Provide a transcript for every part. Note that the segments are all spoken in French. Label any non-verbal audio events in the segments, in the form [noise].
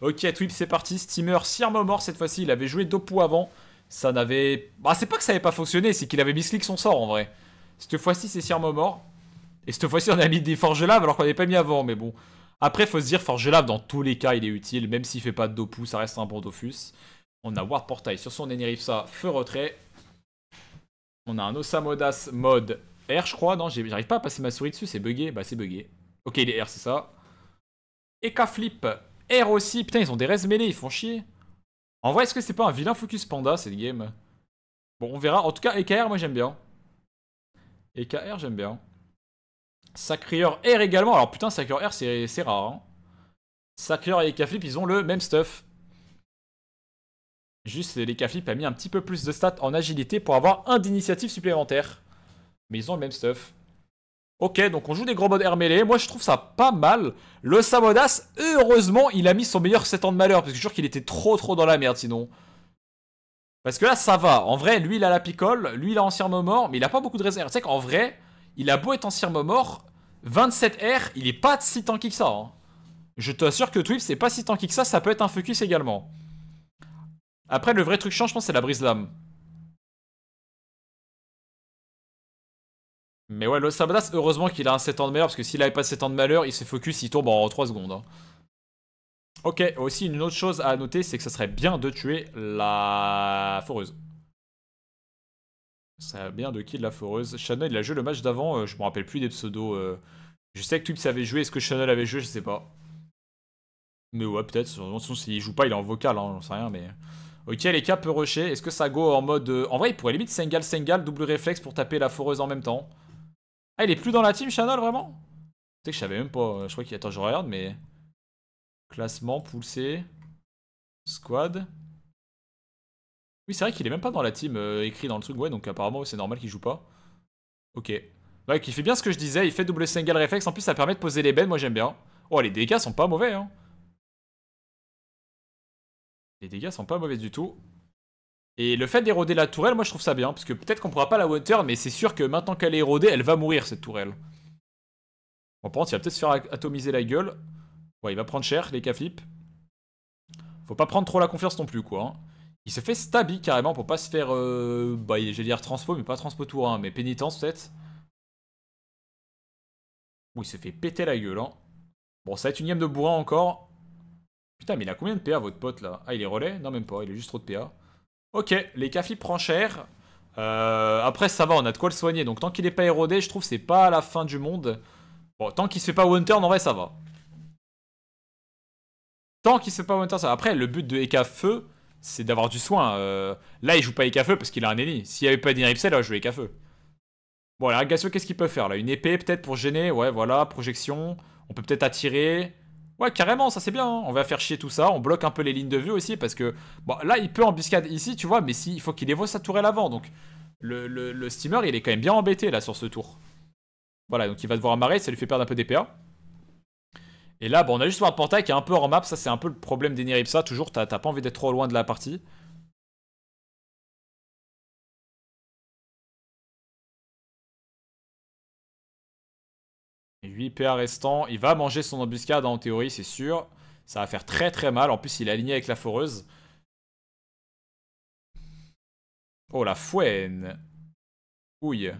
Ok, Twip, c'est parti. Steamer, Sirmo cette fois-ci. Il avait joué Dopu avant. Ça n'avait. Bah, c'est pas que ça n'avait pas fonctionné, c'est qu'il avait mis misclick son sort en vrai. Cette fois-ci, c'est Sirmo Et cette fois-ci, on a mis des forges Lave alors qu'on n'avait pas mis avant, mais bon. Après, faut se dire, Forge dans tous les cas, il est utile. Même s'il fait pas de Dopu, ça reste un bon Dofus. On a Ward Portail sur son ça feu retrait. On a un Osamodas mode R, je crois. Non, j'arrive pas à passer ma souris dessus, c'est bugué. Bah, c'est bugué. Ok, il est R, c'est ça. Eka Flip, R aussi. Putain, ils ont des res mêlés, ils font chier. En vrai, est-ce que c'est pas un vilain focus panda cette game Bon, on verra. En tout cas, EKR, moi j'aime bien. EKR, j'aime bien. Sacrieur R également. Alors putain, Sacrieur R, c'est rare. Hein. et Ekaflip, ils ont le même stuff. Juste, l'Ekaflip a mis un petit peu plus de stats en agilité pour avoir un d'initiative supplémentaire. Mais ils ont le même stuff. Ok, donc on joue des gros modes air Moi, je trouve ça pas mal. Le Samodas, heureusement, il a mis son meilleur 7 ans de malheur. Parce que je jure qu'il était trop, trop dans la merde, sinon. Parce que là, ça va. En vrai, lui, il a la picole. Lui, il a ancien mort. Mais il a pas beaucoup de réserve. Tu sais qu'en vrai, il a beau être ancien mort. 27 R, il est pas si tanky que ça. Hein. Je t'assure que Twip, c'est pas si tanky que ça. Ça peut être un focus également. Après, le vrai truc chiant je pense, c'est la brise lame. Mais ouais, le Sabadas, heureusement qu'il a un 7 ans de malheur, parce que s'il avait pas 7 ans de malheur, il se focus, il tombe en 3 secondes. Hein. Ok, aussi une autre chose à noter, c'est que ça serait bien de tuer la foreuse. Ça serait bien de kill la foreuse Chanel il a joué le match d'avant, euh, je me rappelle plus des pseudos. Euh. Je sais que Twitch avait joué, est-ce que Chanel avait joué, je sais pas. Mais ouais, peut-être, s'il joue pas, il est en vocal, je hein, j'en sais rien, mais... Ok, les cap Rocher. est-ce que ça go en mode... Euh, en vrai, il pourrait limite single Sengal, double réflexe pour taper la foreuse en même temps. Ah, il est plus dans la team, Chanel, vraiment C'est que je savais même pas. Euh, je crois qu'il. Attends, je regarde, mais. Classement, poussé. Squad. Oui, c'est vrai qu'il est même pas dans la team euh, écrit dans le truc, ouais, donc apparemment c'est normal qu'il joue pas. Ok. Ouais, bah, il fait bien ce que je disais, il fait double single reflex, en plus ça permet de poser les bennes, moi j'aime bien. Oh, les dégâts sont pas mauvais, hein. Les dégâts sont pas mauvais du tout. Et le fait d'éroder la tourelle, moi je trouve ça bien, parce que peut-être qu'on pourra pas la water, mais c'est sûr que maintenant qu'elle est érodée, elle va mourir cette tourelle. Bon, par contre, il va peut-être se faire atomiser la gueule. Ouais, il va prendre cher, les caflips. Faut pas prendre trop la confiance non plus, quoi. Hein. Il se fait stabi carrément pour pas se faire. Euh, bah, j'allais dire transpo, mais pas transpo tour 1, hein, mais pénitence peut-être. Ou il se fait péter la gueule, hein. Bon, ça va être une de bourrin encore. Putain, mais il a combien de PA votre pote là Ah, il est relais Non, même pas, il a juste trop de PA. Ok, les prend cher. Euh, après, ça va, on a de quoi le soigner. Donc, tant qu'il n'est pas érodé, je trouve c'est pas la fin du monde. Bon, tant qu'il se fait pas one turn, en vrai, ça va. Tant qu'il se fait pas one ça va. Après, le but de Eka c'est d'avoir du soin. Euh, là, il joue pas Eka parce qu'il a un ennemi, S'il n'y avait pas d'Inripsel, là, je joue Eka Bon, alors, qu'est-ce qu'il peut faire là Une épée, peut-être, pour gêner. Ouais, voilà, projection. On peut peut-être attirer. Ouais, carrément, ça c'est bien. Hein. On va faire chier tout ça. On bloque un peu les lignes de vue aussi parce que bon, là, il peut embuscade ici, tu vois, mais si, il faut qu'il évoque sa tourelle avant. Donc, le, steamer, il est quand même bien embêté là sur ce tour. Voilà, donc il va devoir amarrer. Ça lui fait perdre un peu d'EPA Et là, bon, on a juste un portail qui est un peu hors map. Ça, c'est un peu le problème d'Eniripsa. Toujours, t'as pas envie d'être trop loin de la partie. 8 PA restant, Il va manger son embuscade hein, en théorie, c'est sûr. Ça va faire très très mal. En plus, il est aligné avec la foreuse. Oh, la fouenne. Ouille.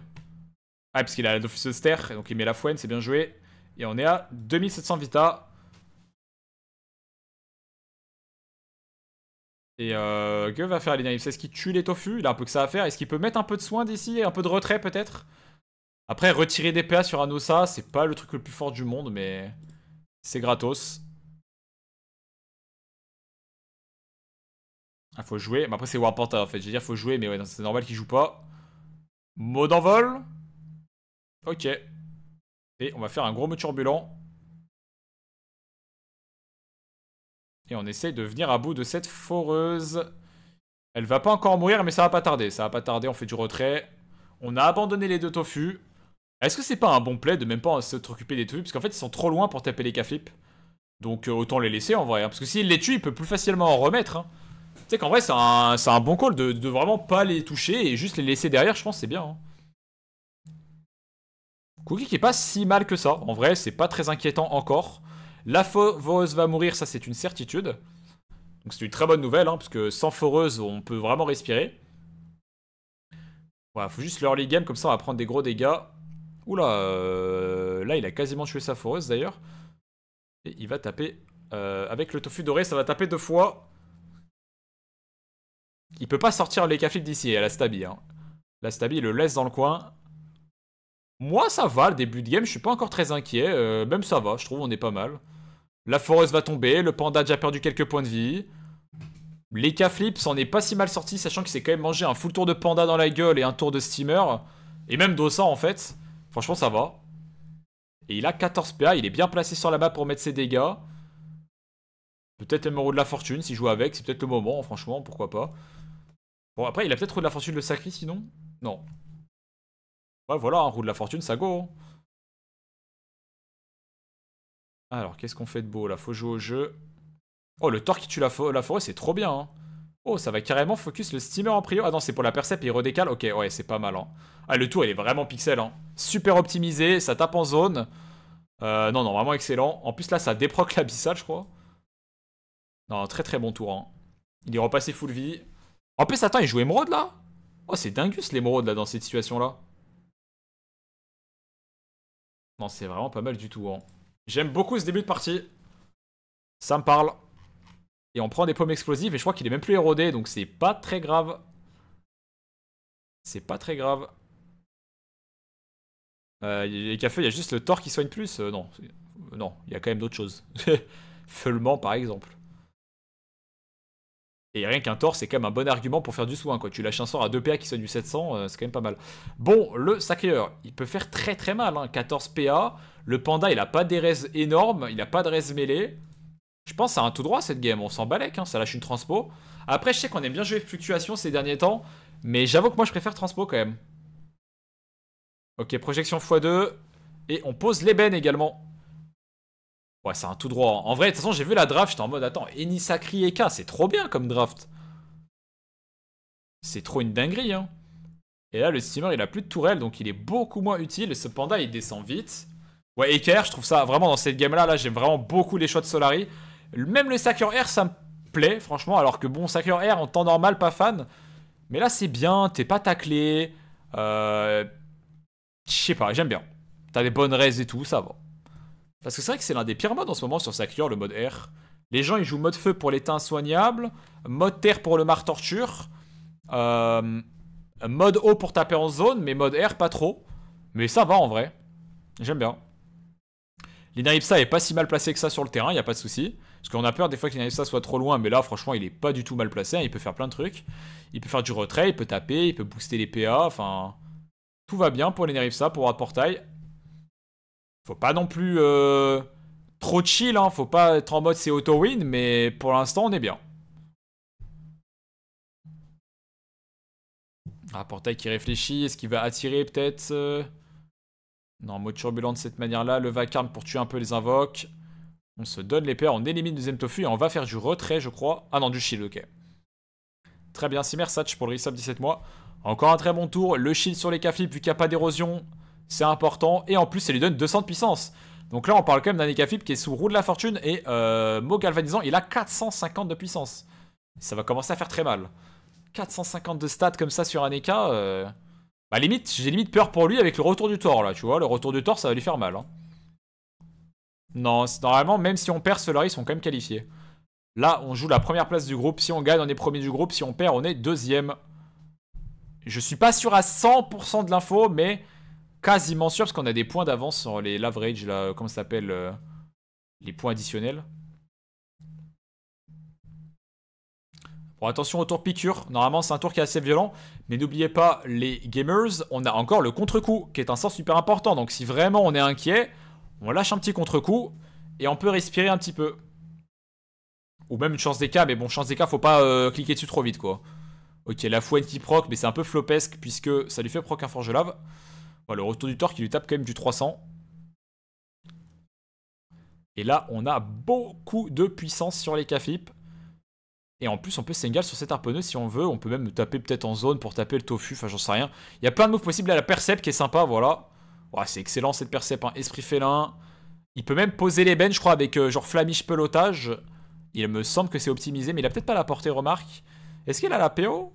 Ah, parce qu'il a la Dofus donc il met la fouenne, c'est bien joué. Et on est à 2700 Vita. Et euh, que va faire Alina Est-ce qu'il tue les tofu Il a un peu que ça à faire. Est-ce qu'il peut mettre un peu de soin d'ici un peu de retrait peut-être après, retirer des PA sur Anosa, c'est pas le truc le plus fort du monde, mais c'est gratos. Il ah, faut jouer. Mais après, c'est Warporta en fait. Je veux dire, faut jouer, mais ouais, c'est normal qu'il joue pas. Mode d'envol. Ok. Et on va faire un gros mot turbulent. Et on essaye de venir à bout de cette foreuse. Elle va pas encore mourir, mais ça va pas tarder. Ça va pas tarder, on fait du retrait. On a abandonné les deux tofu. Est-ce que c'est pas un bon play de même pas s'occuper des trucs Parce qu'en fait, ils sont trop loin pour taper les k Donc euh, autant les laisser en vrai. Hein. Parce que s'il les tue, il peut plus facilement en remettre. Hein. Tu sais qu'en vrai, c'est un, bon call de, vraiment pas les toucher et juste les laisser derrière, je pense, c'est bien. Hein. Cookie qui est pas si mal que ça. En vrai, c'est pas très inquiétant encore. La foreuse va mourir, ça c'est une certitude. Donc c'est une très bonne nouvelle, parce que sans foreuse, on peut vraiment respirer. Voilà, faut juste leur les game, comme ça on va prendre des gros dégâts. Oula, euh, là il a quasiment tué sa foreuse d'ailleurs. Et il va taper, euh, avec le tofu doré, ça va taper deux fois. Il peut pas sortir les d'ici, à la Stabi. Hein. La Stabi, le laisse dans le coin. Moi, ça va, le début de game, je suis pas encore très inquiet. Euh, même ça va, je trouve, on est pas mal. La foreuse va tomber, le panda a déjà perdu quelques points de vie. L'Eka s'en est pas si mal sorti, sachant qu'il s'est quand même mangé un full tour de panda dans la gueule et un tour de steamer. Et même d'Ossa, en fait. Franchement, ça va. Et il a 14 PA. Il est bien placé sur la bas pour mettre ses dégâts. Peut-être roue de la Fortune, s'il joue avec. C'est peut-être le moment, franchement, pourquoi pas. Bon, après, il a peut-être Roue de la Fortune le sacré, sinon Non. Ouais, voilà, un hein, Roue de la Fortune, ça go. Hein. Alors, qu'est-ce qu'on fait de beau, là Faut jouer au jeu. Oh, le tort qui tue la, la forêt, c'est trop bien, hein. Oh, ça va carrément focus le steamer en prio. Ah non, c'est pour la percep et il redécale. Ok, ouais, c'est pas mal. Hein. Ah, le tour, il est vraiment pixel. Hein. Super optimisé, ça tape en zone. Euh, non, non, vraiment excellent. En plus, là, ça déproque l'abyssal, je crois. Non, très très bon tour. Hein. Il est repassé full vie. En plus, attends, il joue émeraude, là Oh, c'est dingus, l'émeraude, là, dans cette situation-là. Non, c'est vraiment pas mal du tout. Hein. J'aime beaucoup ce début de partie. Ça me parle. Et on prend des pommes explosives et je crois qu'il est même plus érodé, donc c'est pas très grave. C'est pas très grave. Euh, il y a juste le tort qui soigne plus euh, Non, non, il y a quand même d'autres choses. [laughs] Feulement, par exemple. Et rien qu'un tort, c'est quand même un bon argument pour faire du soin. Quoi. Tu lâches un sort à 2 PA qui soigne du 700, euh, c'est quand même pas mal. Bon, le Saker, il peut faire très très mal. 14 hein. PA. Le panda, il a pas des raises énormes, il a pas de res mêlées. Je pense à un tout droit cette game, on s'en balèque, hein, ça lâche une transpo. Après, je sais qu'on aime bien jouer fluctuation ces derniers temps, mais j'avoue que moi je préfère transpo quand même. Ok, projection x2. Et on pose l'ébène également. Ouais, c'est un tout droit. En vrai, de toute façon, j'ai vu la draft, j'étais en mode, attends, Enisakri Eka, c'est trop bien comme draft. C'est trop une dinguerie, hein. Et là, le steamer, il a plus de tourelle, donc il est beaucoup moins utile. Ce panda, il descend vite. Ouais, Eker, je trouve ça vraiment dans cette game-là, là, là j'aime vraiment beaucoup les choix de Solari. Même le Sacker Air, ça me plaît, franchement. Alors que bon, Sacker Air, en temps normal, pas fan. Mais là, c'est bien, t'es pas taclé. Euh... Je sais pas, j'aime bien. T'as des bonnes raises et tout, ça va. Parce que c'est vrai que c'est l'un des pires modes en ce moment sur Sakur, le mode air. Les gens, ils jouent mode feu pour l'état soignable, mode terre pour le mar torture, euh, mode eau pour taper en zone, mais mode air, pas trop. Mais ça va en vrai. J'aime bien. L'Inaripsa est pas si mal placé que ça sur le terrain, y a pas de souci. Parce qu'on a peur des fois qu'il ça soit trop loin, mais là, franchement, il est pas du tout mal placé. Hein. il peut faire plein de trucs. Il peut faire du retrait, il peut taper, il peut booster les PA. Enfin, tout va bien pour les ça pour Rapportail. Faut pas non plus euh, trop chill, hein. Faut pas être en mode c'est auto-win, mais pour l'instant, on est bien. Rapportail qui réfléchit. Est-ce qu'il va attirer peut-être euh, Non, mode turbulent de cette manière-là. Le vacarme pour tuer un peu les invoques. On se donne les peurs, on élimine deuxième tofu et on va faire du retrait, je crois. Ah non, du shield, ok. Très bien, Simersatch pour le resub 17 mois. Encore un très bon tour. Le shield sur les vu qu'il n'y a pas d'érosion, c'est important. Et en plus, ça lui donne 200 de puissance. Donc là, on parle quand même d'un qui est sous roue de la fortune. Et euh, mot galvanisant, il a 450 de puissance. Ça va commencer à faire très mal. 450 de stats comme ça sur un Eka. Euh, bah limite, j'ai limite peur pour lui avec le retour du tort là, tu vois. Le retour du tort, ça va lui faire mal. Hein. Non, normalement, même si on perd, ceux-là, ils sont quand même qualifiés. Là, on joue la première place du groupe. Si on gagne, on est premier du groupe. Si on perd, on est deuxième. Je suis pas sûr à 100% de l'info, mais quasiment sûr, parce qu'on a des points d'avance sur les l'average, là, comment ça s'appelle euh, Les points additionnels. Bon, attention au tour piqûre. Normalement, c'est un tour qui est assez violent. Mais n'oubliez pas, les gamers, on a encore le contre-coup, qui est un sens super important. Donc, si vraiment on est inquiet, on lâche un petit contre-coup et on peut respirer un petit peu. Ou même une chance des cas, mais bon, chance des cas, faut pas euh, cliquer dessus trop vite, quoi. Ok, la fouette qui proc, mais c'est un peu flopesque puisque ça lui fait proc un forge lave. voilà le retour du torque, qui lui tape quand même du 300. Et là, on a beaucoup de puissance sur les cafip. Et en plus, on peut single sur cet arpeneu si on veut. On peut même taper peut-être en zone pour taper le tofu, enfin j'en sais rien. Il y a plein de moves possibles. à la percep qui est sympa, voilà c'est excellent cette percep, hein. esprit félin. Il peut même poser les bennes, je crois, avec euh, genre flamiche pelotage. Il me semble que c'est optimisé, mais il a peut-être pas la portée, remarque. Est-ce qu'il a la PO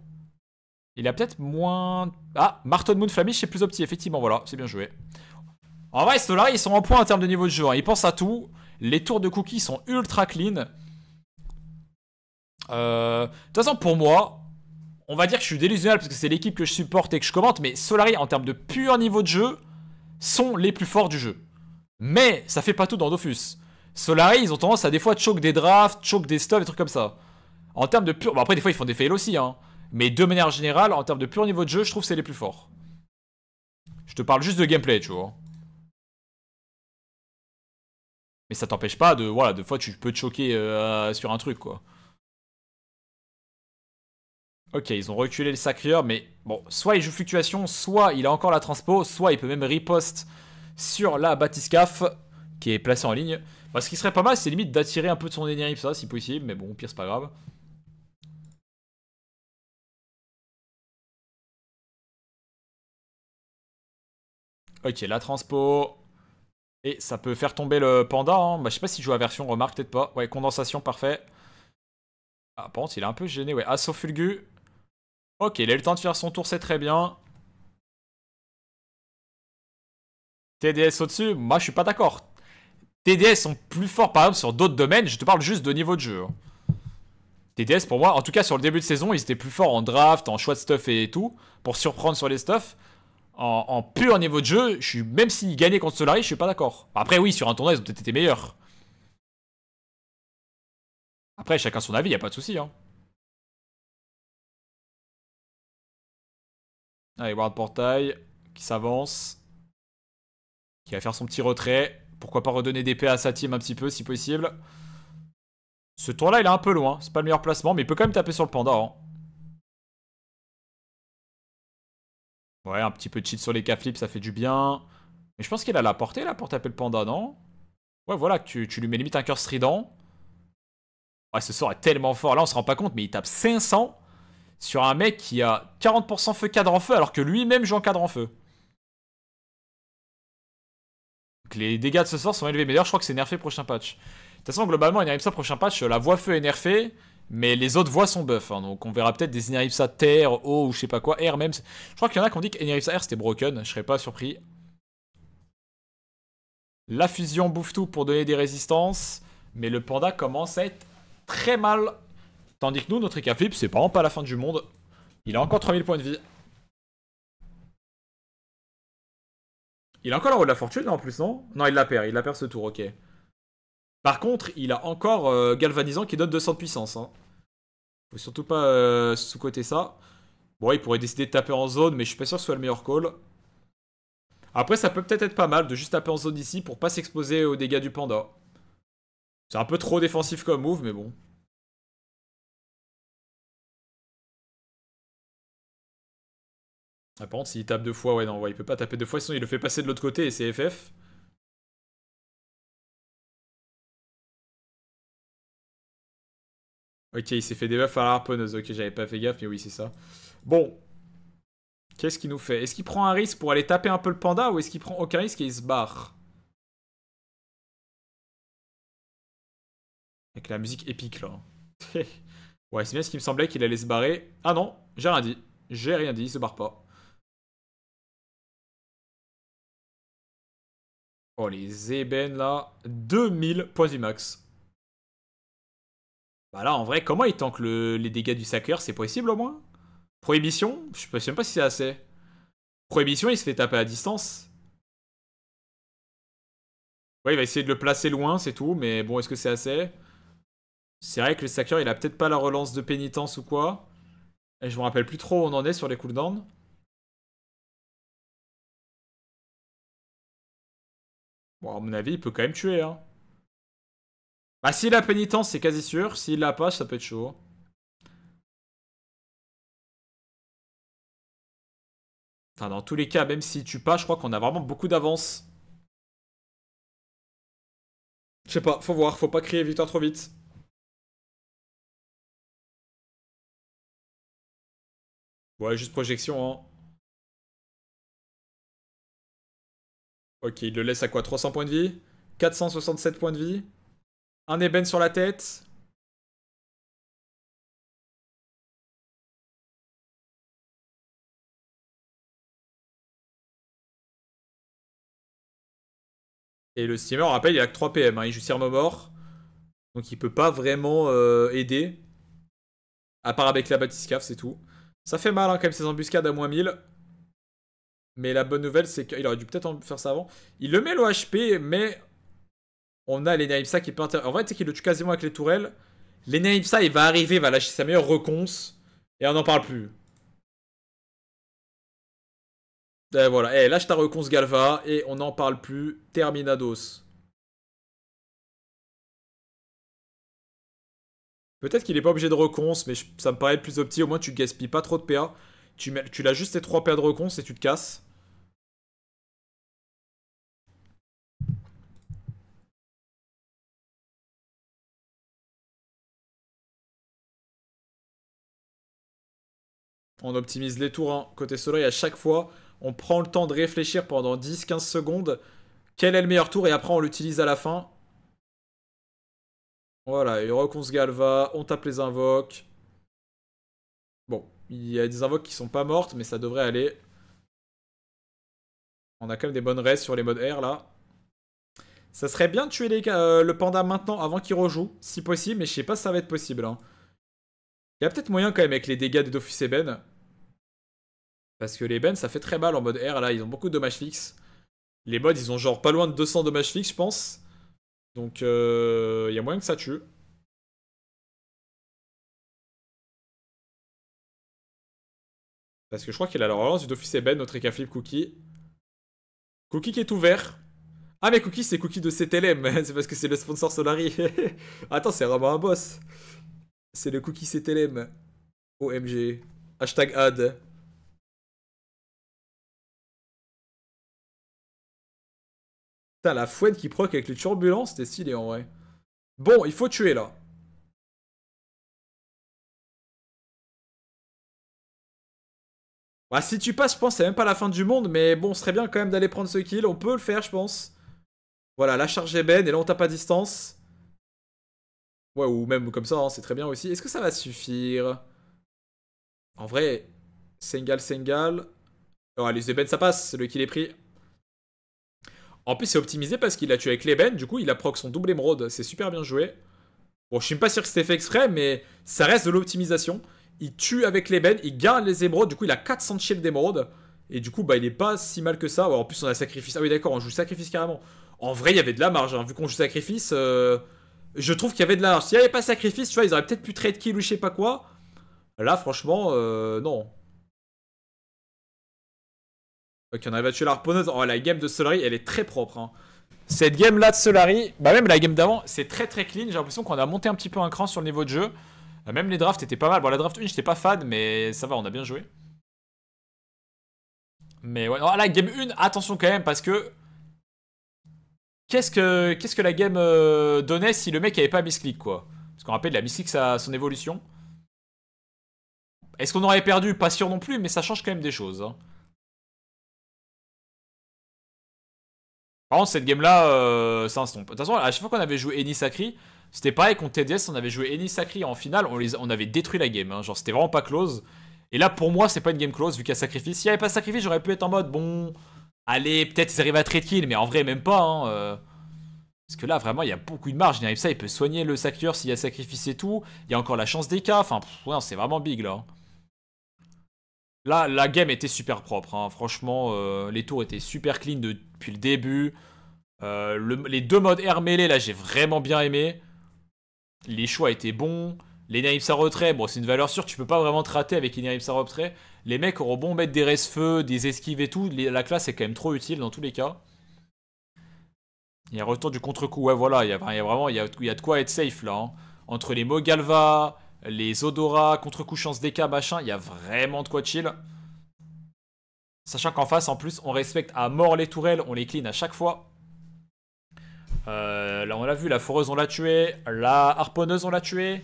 Il a peut-être moins... Ah, Martin Moon Flamish, c'est plus opti, effectivement, voilà, c'est bien joué. En vrai, Solari ils sont en point en termes de niveau de jeu, hein. ils pensent à tout. Les tours de cookies sont ultra clean. Euh, de toute façon, pour moi, on va dire que je suis délusionnel parce que c'est l'équipe que je supporte et que je commente, mais Solari, en termes de pur niveau de jeu, sont les plus forts du jeu. Mais ça fait pas tout dans Dofus. Solari, ils ont tendance à des fois choke des drafts, choke des stuffs, des trucs comme ça. En termes de pur... Bon, après, des fois, ils font des fails aussi, hein. Mais de manière générale, en termes de pur niveau de jeu, je trouve que c'est les plus forts. Je te parle juste de gameplay, tu vois. Mais ça t'empêche pas de... Voilà, des fois, tu peux te choquer euh, sur un truc, quoi. Ok, ils ont reculé le Sacrieur, mais bon, soit il joue Fluctuation, soit il a encore la transpo, soit il peut même riposte sur la Batiscaf, qui est placée en ligne. ce qui serait pas mal, c'est limite d'attirer un peu de son énergie, ça, si possible, mais bon, pire, c'est pas grave. Ok, la transpo. Et ça peut faire tomber le panda. Hein. Bah, je sais pas si joue à version, remarque, peut-être pas. Ouais, condensation, parfait. Ah, par contre, il est un peu gêné. Ouais, assaut fulgu. Ok, il a le temps de faire son tour, c'est très bien. TDS au-dessus, moi je suis pas d'accord. TDS sont plus forts par exemple sur d'autres domaines, je te parle juste de niveau de jeu. Hein. TDS pour moi, en tout cas sur le début de saison, ils étaient plus forts en draft, en choix de stuff et tout, pour surprendre sur les stuff En, pur niveau de jeu, je suis, même s'ils gagnaient contre Solari, je suis pas d'accord. Après oui, sur un tournoi, ils ont peut-être été meilleurs. Après, chacun son avis, y a pas de souci. Hein. Allez, voir portail qui s'avance. Qui va faire son petit retrait. Pourquoi pas redonner des à sa team un petit peu si possible. Ce tour-là, il est un peu loin. C'est pas le meilleur placement, mais il peut quand même taper sur le panda. Hein. Ouais, un petit peu de cheat sur les K-flips, ça fait du bien. Mais je pense qu'il a la portée là pour taper le panda, non Ouais, voilà, tu, tu lui mets limite un cœur strident. Ouais, ce sort est tellement fort. Là, on se rend pas compte, mais il tape 500 sur un mec qui a 40% feu cadre en feu alors que lui-même joue en cadre en feu. Donc les dégâts de ce sort sont élevés, mais d'ailleurs je crois que c'est nerfé prochain patch. De toute façon globalement ça prochain patch, la voix feu est nerfée, mais les autres voix sont buff, hein. donc on verra peut-être des ça terre, eau ou je sais pas quoi, air même. Je crois qu'il y en a qui ont dit que ça air c'était broken, je serais pas surpris. La fusion bouffe tout pour donner des résistances, mais le panda commence à être très mal Tandis que nous, notre écaflip, c'est vraiment pas la fin du monde. Il a encore 3000 points de vie. Il a encore la roue de la fortune, en plus, non Non, il la perd. Il la perd ce tour, ok. Par contre, il a encore euh, Galvanisant qui donne 200 de puissance. Hein. Faut surtout pas euh, sous-coter ça. Bon, il pourrait décider de taper en zone, mais je suis pas sûr que ce soit le meilleur call. Après, ça peut peut-être être pas mal de juste taper en zone ici pour pas s'exposer aux dégâts du panda. C'est un peu trop défensif comme move, mais bon. Ah, par contre, s'il tape deux fois, ouais, non, ouais, il peut pas taper deux fois, sinon il le fait passer de l'autre côté et c'est FF. Ok, il s'est fait des buffs à la harponneuse. Ok, j'avais pas fait gaffe, mais oui, c'est ça. Bon. Qu'est-ce qu'il nous fait Est-ce qu'il prend un risque pour aller taper un peu le panda ou est-ce qu'il prend aucun risque et il se barre Avec la musique épique, là. [laughs] ouais, c'est bien ce qu'il me semblait qu'il allait se barrer. Ah non, j'ai rien dit. J'ai rien dit, il se barre pas. Oh, les ébènes, là. 2000 points du max. Bah là, en vrai, comment il tank les dégâts du Sacker, C'est possible, au moins Prohibition Je sais même pas si c'est assez. Prohibition, il se fait taper à distance. Ouais, il va essayer de le placer loin, c'est tout. Mais bon, est-ce que c'est assez C'est vrai que le Sacker, il a peut-être pas la relance de pénitence ou quoi. Et je me rappelle plus trop où on en est sur les cooldowns. Bon, à mon avis, il peut quand même tuer, hein. Bah, s'il a pénitence, c'est quasi sûr. S'il l'a pas, ça peut être chaud. Enfin, dans tous les cas, même s'il tue pas, je crois qu'on a vraiment beaucoup d'avance. Je sais pas, faut voir, faut pas crier victoire trop vite. Ouais, juste projection, hein. Ok, il le laisse à quoi 300 points de vie 467 points de vie Un ébène sur la tête Et le steamer, on rappelle, il a que 3 PM, hein. il joue sir mort. Donc il peut pas vraiment euh, aider. À part avec la batiscaf, c'est tout. Ça fait mal hein, quand même ces embuscades à moins 1000. Mais la bonne nouvelle, c'est qu'il aurait dû peut-être en faire ça avant. Il le met l'OHP, mais on a l'ENAIPSA qui peut intervenir. En vrai, tu sais qu'il le tue quasiment avec les tourelles. L'Enaimsa, il va arriver, il va lâcher sa meilleure reconce. Et on n'en parle plus. Et voilà, et eh, lâche ta reconce Galva et on n'en parle plus. Terminados. Peut-être qu'il n'est pas obligé de reconce, mais ça me paraît plus opti. Au moins, tu gaspilles pas trop de PA. Tu, l'as juste tes 3 paires de recons et tu te casses. On optimise les tours hein. côté soleil à chaque fois. On prend le temps de réfléchir pendant 10-15 secondes. Quel est le meilleur tour et après on l'utilise à la fin. Voilà, et on Galva, on tape les invoques. Bon, il y a des invoques qui sont pas mortes, mais ça devrait aller. On a quand même des bonnes restes sur les modes R là. Ça serait bien de tuer euh, le panda maintenant avant qu'il rejoue, si possible, mais je sais pas si ça va être possible. Hein. Il y a peut-être moyen quand même avec les dégâts des Dofus et Ben. Parce que les Ben, ça fait très mal en mode R, là, ils ont beaucoup de dommages fixes. Les mods, ils ont genre pas loin de 200 dommages fixes, je pense. Donc, euh, il y a moyen que ça tue. Parce que je crois qu'il a la relance du Dofus Ben, notre écaflip Cookie. Cookie qui est ouvert. Ah mais Cookie c'est Cookie de CTLM, [laughs] c'est parce que c'est le sponsor Solari. [laughs] Attends, c'est vraiment un boss. C'est le Cookie CTLM. OMG. Hashtag ad. Putain, la fouette qui proc avec les turbulences, c'était stylé en vrai. Bon, il faut tuer là. Bah, si tu passes, je pense, c'est même pas la fin du monde, mais bon, ce serait bien quand même d'aller prendre ce kill. On peut le faire, je pense. Voilà, la charge est et là, on tape à distance. Ouais, ou même comme ça, hein, c'est très bien aussi. Est-ce que ça va suffire En vrai, Sengal, Sengal... Oh, les ébènes ça passe, le kill est pris. En plus, c'est optimisé parce qu'il a tué avec l'Eben, du coup, il a proc son double émeraude. C'est super bien joué. Bon, je suis pas sûr que c'était fait exprès, mais ça reste de l'optimisation. Il tue avec l'ébène, il garde les émeraudes, du coup il a 400 shields d'émeraudes. Et du coup, bah, il est pas si mal que ça. en plus, on a sacrifice. Ah oui, d'accord, on joue sacrifice carrément. En vrai, il y avait de la marge. Hein. Vu qu'on joue sacrifice, euh, je trouve qu'il y avait de la marge. S'il n'y avait pas sacrifice, tu vois, ils auraient peut-être pu trade kill ou je sais pas quoi. Là, franchement, euh, non. Ok, on arrive à tuer l'arponneuse, Oh, la game de Solari, elle est très propre. Hein. Cette game-là de Solari, bah même la game d'avant, c'est très très clean. J'ai l'impression qu'on a monté un petit peu un cran sur le niveau de jeu. Bah, même les drafts étaient pas mal. Bon, la draft 1, j'étais pas fan, mais ça va, on a bien joué. Mais ouais, oh, la game 1, attention quand même, parce que... Qu'est-ce que, qu'est-ce que la game euh, donnait si le mec avait pas misclick, quoi Parce qu'on rappelle, la misclick, ça son évolution. Est-ce qu'on aurait perdu Pas sûr non plus, mais ça change quand même des choses. Hein. Par contre, cette game-là, euh, ça c'est De toute façon, à chaque fois qu'on avait joué Eni Sacri, c'était pareil contre TDS, on avait joué Eni Sacri en finale, on, on avait détruit la game. Hein. genre, c'était vraiment pas close. Et là, pour moi, c'est pas une game close vu qu'il y a sacrifice. S'il n'y avait pas sacrifice, j'aurais pu être en mode bon, allez, peut-être ils arrivent à trade kill, mais en vrai, même pas. Hein, euh. Parce que là, vraiment, il y a beaucoup de marge. Il ça, il peut soigner le s'il a sacrifice et tout. Il y a encore la chance des cas. Enfin, c'est vraiment big là. Hein. Là, la game était super propre. Franchement, euh, les tours étaient super clean depuis le début. Euh, les deux modes air là, j'ai vraiment bien aimé les choix étaient bons. L'énergie à retrait, bon, c'est une valeur sûre, tu peux pas vraiment te rater avec l'énergie à retrait. Les mecs auront bon mettre des res des esquives et tout. La classe est quand même trop utile dans tous les cas. Il y a retour du contre-coup. Ouais, voilà, il y a, vraiment il y a, de quoi être safe là. Hein. Entre les mots les Odoras contre-coup chance DK, machin, il y a vraiment de quoi chill. Sachant qu'en face, en plus, on respecte à mort les tourelles, on les clean à chaque fois. Euh, là, on l'a vu, la foreuse, on l'a tué, La harponneuse, on l'a tué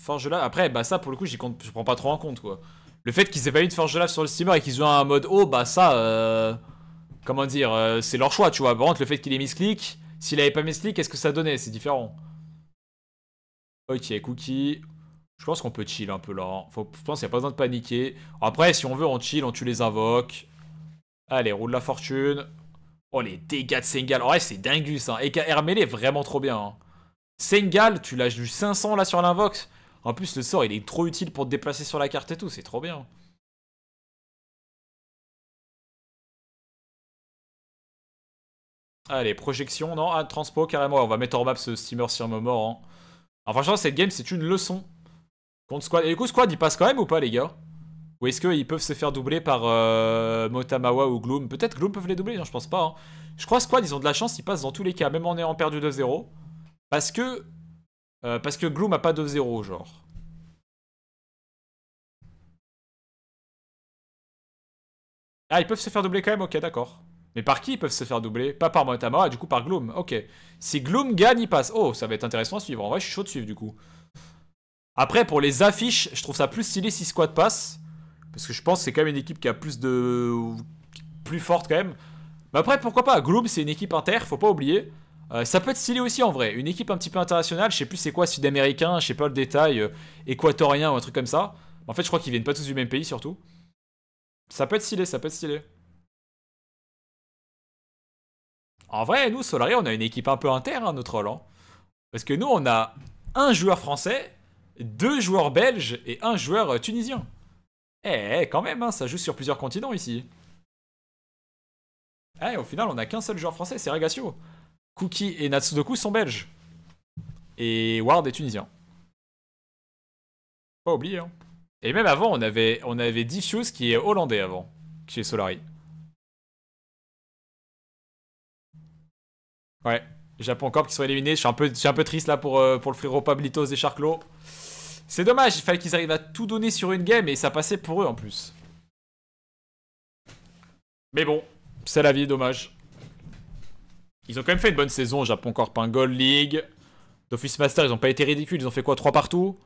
Forge là, Après, bah ça, pour le coup, j'y compte, je prends pas trop en compte, quoi. Le fait qu'ils aient pas eu de forge lave sur le steamer et qu'ils ont un mode haut, bah ça, euh, comment dire, euh, c'est leur choix, tu vois. Par contre, le fait qu'il ait mis clic, s'il avait pas mis clic, qu'est-ce que ça donnait C'est différent. Ok, cookie. Je pense qu'on peut chill un peu là. je pense qu'il n'y a pas besoin de paniquer. Après, si on veut, on chill, on tue les invoques. Allez, roule la fortune. Oh, les dégâts de Sengal. Ouais, c'est dingus. ça. Et Hermel est vraiment trop bien. Hein. Sengal, tu lâches du 500 là sur l'invox. En plus, le sort, il est trop utile pour te déplacer sur la carte et tout. C'est trop bien. Allez, projection, non, un ah, transpo carrément. On va mettre en map ce steamer sur moment. Hein. franchement, cette game, c'est une leçon. Contre Squad. Et du coup, Squad, ils passent quand même ou pas, les gars Ou est-ce qu'ils peuvent se faire doubler par euh, Motamawa ou Gloom Peut-être Gloom peuvent les doubler, non, hein, je pense pas. Hein. Je crois Squad, ils ont de la chance, ils passent dans tous les cas, même en ayant perdu 2-0. Parce que. Euh, parce que Gloom a pas 2-0, genre. Ah, ils peuvent se faire doubler quand même, ok, d'accord. Mais par qui ils peuvent se faire doubler Pas par Motamawa, du coup par Gloom, ok. Si Gloom gagne, il passe. Oh, ça va être intéressant à suivre. En vrai, je suis chaud de suivre du coup. Après, pour les affiches, je trouve ça plus stylé si Squad passe. Parce que je pense que c'est quand même une équipe qui a plus de. plus forte quand même. Mais après, pourquoi pas Gloom, c'est une équipe inter, faut pas oublier. Euh, ça peut être stylé aussi en vrai. Une équipe un petit peu internationale, je sais plus c'est quoi, sud-américain, je sais pas le détail, euh, équatorien ou un truc comme ça. En fait, je crois qu'ils viennent pas tous du même pays surtout. Ça peut être stylé, ça peut être stylé. En vrai, nous, Solari, on a une équipe un peu inter, hein, notre Hollande. Hein. Parce que nous, on a un joueur français deux joueurs belges et un joueur tunisien. Eh, eh, eh quand même, hein, ça joue sur plusieurs continents ici. Eh, au final, on a qu'un seul joueur français, c'est Regatio. Cookie et Natsudoku sont belges. Et Ward est tunisien. Pas oublié. Hein. Et même avant, on avait, on avait Diffuse qui est hollandais avant, chez Solari. Ouais. Japon Corp qui sont éliminés. Je suis un peu, je suis un peu triste là pour, euh, pour le frérot Pablitos et Charclot. C'est dommage, il fallait qu'ils arrivent à tout donner sur une game et ça passait pour eux en plus. Mais bon, c'est la vie, dommage. Ils ont quand même fait une bonne saison, Japon Corp, un hein. Gold League. D'Office Master, ils ont pas été ridicules, ils ont fait quoi 3 partout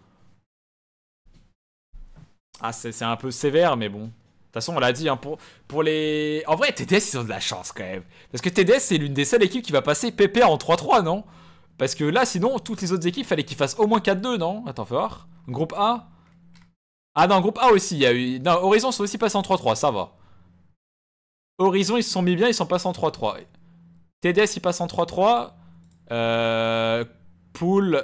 Ah, c'est un peu sévère, mais bon de toute façon, on l'a dit, hein, pour, pour les... En vrai, TDS, ils ont de la chance quand même. Parce que TDS, c'est l'une des seules équipes qui va passer PPA en 3-3, non Parce que là, sinon, toutes les autres équipes, fallait qu'ils fassent au moins 4-2, non Attends, fais voir. Groupe A Ah non, groupe A aussi, il y a eu... Non, Horizon sont aussi passés en 3-3, ça va. Horizon, ils se sont mis bien, ils sont passés en 3-3. TDS, ils passent en 3-3. Euh... Pool...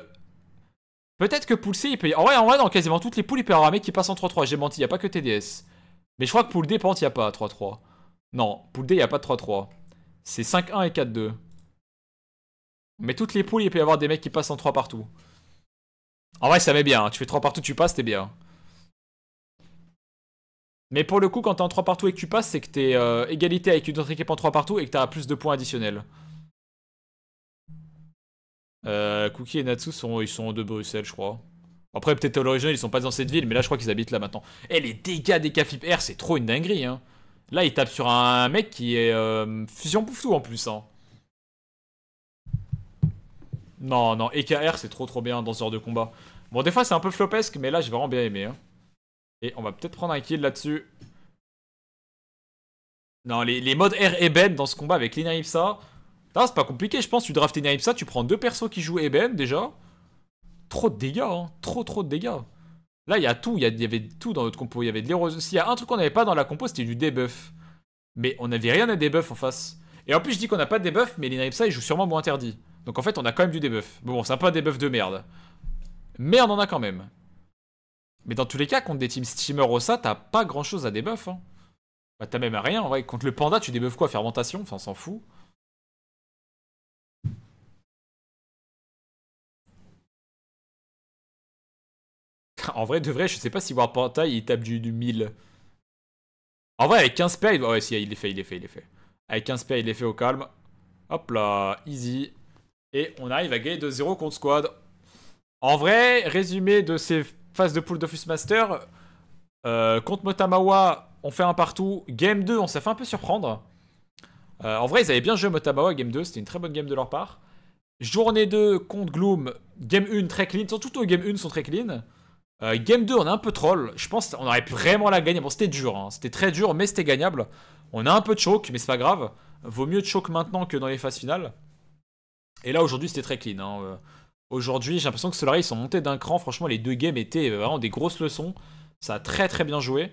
Peut-être que Pool C, il peut y... En vrai, en vrai, dans quasiment toutes les poules, il peut y avoir un mec qui passe en 3-3. J'ai menti, il n'y a pas que TDS. Mais je crois que pour D, par il n'y a pas 3-3. Non, le D, il n'y a pas de 3-3. C'est 5-1 et 4-2. Mais toutes les poules, il peut y avoir des mecs qui passent en 3 partout. En vrai, ça met bien. Hein. Tu fais 3 partout, tu passes, t'es bien. Mais pour le coup, quand t'es en 3 partout et que tu passes, c'est que t'es euh, égalité avec une autre équipe en 3 partout et que t'as plus de points additionnels. Euh, Cookie et Natsu, sont, ils sont de Bruxelles, je crois. Après, peut-être à l'origine, ils sont pas dans cette ville, mais là, je crois qu'ils habitent là maintenant. Eh les dégâts des flip R, c'est trop une dinguerie, hein. Là, ils tapent sur un mec qui est euh, fusion fusion tout en plus, hein. Non, non, EKR, c'est trop trop bien dans ce genre de combat. Bon, des fois, c'est un peu flopesque, mais là, j'ai vraiment bien aimé, hein. Et on va peut-être prendre un kill là-dessus. Non, les, modes R Eben dans ce combat avec l'Inaipsa. c'est pas compliqué, je pense. Tu draftes Inaipsa, tu prends deux persos qui jouent Eben déjà trop de dégâts, hein. trop trop de dégâts. Là, il y a tout, il y, avait tout dans notre compo, il y avait de l'érosion. S'il y a un truc qu'on n'avait pas dans la compo, c'était du debuff. Mais on n'avait rien à debuff en face. Et en plus, je dis qu'on n'a pas de debuff, mais les il joue sûrement moins interdit. Donc en fait, on a quand même du debuff. Bon, c'est un peu un debuff de merde. Mais on en a quand même. Mais dans tous les cas, contre des teams steamer au ça, t'as pas grand chose à debuff. Hein. Bah, t'as même à rien, en vrai. Contre le panda, tu débuffes quoi Fermentation Enfin, on s'en fout. En vrai, de vrai, je sais pas si Warpanta il tape du, du 1000. En vrai, avec 15 pay il... Ouais, si, il est fait, il est fait, il est fait. Avec 15 paires il est fait au calme. Hop là, easy. Et on arrive à gagner de 0 contre Squad. En vrai, résumé de ces phases de poule d'Office Master, euh, contre Motamawa, on fait un partout. Game 2, on s'est fait un peu surprendre. Euh, en vrai, ils avaient bien joué Motamawa Game 2, c'était une très bonne game de leur part. Journée 2 contre Gloom, Game 1 très clean, surtout les Game 1 sont très clean. Euh, game 2, on a un peu troll. Je pense qu'on aurait pu vraiment la gagner. Bon, c'était dur, hein. c'était très dur, mais c'était gagnable. On a un peu de choke, mais c'est pas grave. Vaut mieux de choke maintenant que dans les phases finales. Et là, aujourd'hui, c'était très clean. Hein. Euh, aujourd'hui, j'ai l'impression que Solari, ils sont montés d'un cran. Franchement, les deux games étaient vraiment des grosses leçons. Ça a très très bien joué.